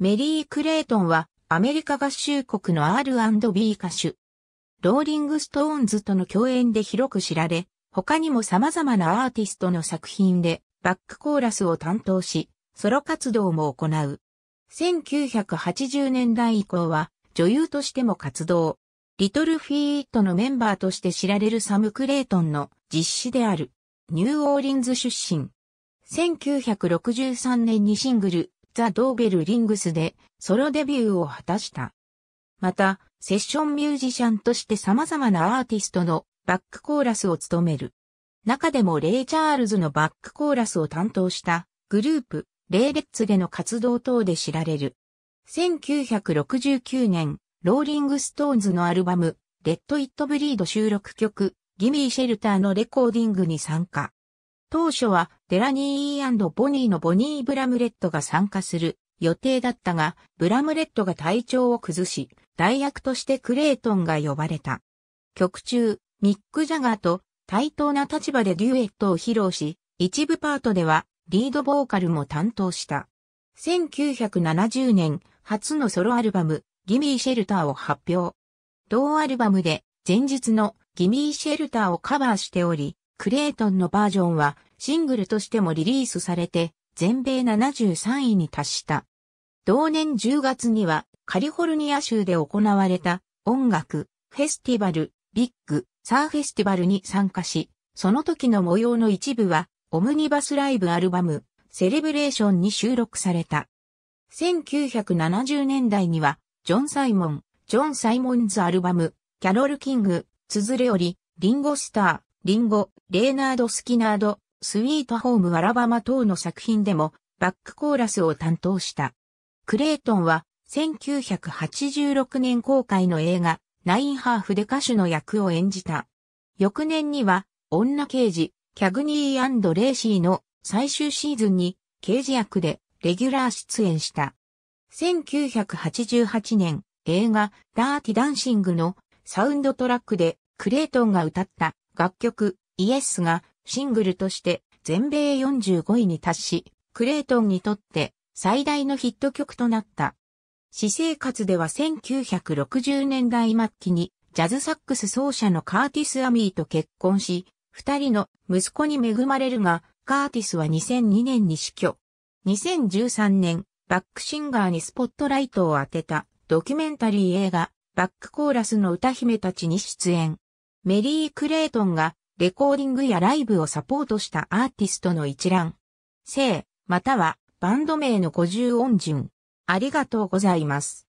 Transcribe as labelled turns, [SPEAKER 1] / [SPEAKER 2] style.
[SPEAKER 1] メリー・クレイトンはアメリカ合衆国の R&B 歌手。ローリング・ストーンズとの共演で広く知られ、他にも様々なアーティストの作品でバックコーラスを担当し、ソロ活動も行う。1980年代以降は女優としても活動。リトル・フィーットのメンバーとして知られるサム・クレイトンの実施である。ニューオーリンズ出身。1963年にシングル、ザ・ドーベル・リングスでソロデビューを果たした。また、セッションミュージシャンとして様々なアーティストのバックコーラスを務める。中でもレイ・チャールズのバックコーラスを担当したグループ、レイレッツでの活動等で知られる。1969年、ローリング・ストーンズのアルバム、レッド・イット・ブリード収録曲、ギミー・シェルターのレコーディングに参加。当初はデラニーボニーのボニー・ブラムレットが参加する予定だったが、ブラムレットが体調を崩し、代役としてクレイトンが呼ばれた。曲中、ミック・ジャガーと対等な立場でデュエットを披露し、一部パートではリードボーカルも担当した。1970年初のソロアルバム、ギミー・シェルターを発表。同アルバムで前日のギミー・シェルターをカバーしており、クレイトンのバージョンはシングルとしてもリリースされて全米73位に達した。同年10月にはカリフォルニア州で行われた音楽フェスティバルビッグサーフェスティバルに参加し、その時の模様の一部はオムニバスライブアルバムセレブレーションに収録された。1970年代にはジョン・サイモン、ジョン・サイモンズアルバム、キャロル・キング、つづれより、リンゴスター、リンゴ、レーナード・スキナード、スウィート・ホーム・アラバマ等の作品でもバックコーラスを担当した。クレイトンは1986年公開の映画ナインハーフで歌手の役を演じた。翌年には女刑事キャグニーレイシーの最終シーズンに刑事役でレギュラー出演した。1988年映画ダーティダンシングのサウンドトラックでクレイトンが歌った楽曲、イエスがシングルとして全米45位に達し、クレイトンにとって最大のヒット曲となった。私生活では1960年代末期にジャズサックス奏者のカーティス・アミーと結婚し、二人の息子に恵まれるが、カーティスは2002年に死去。2013年、バックシンガーにスポットライトを当てたドキュメンタリー映画、バックコーラスの歌姫たちに出演。メリー・クレイトンがレコーディングやライブをサポートしたアーティストの一覧、聖、またはバンド名の五十音順。ありがとうございます。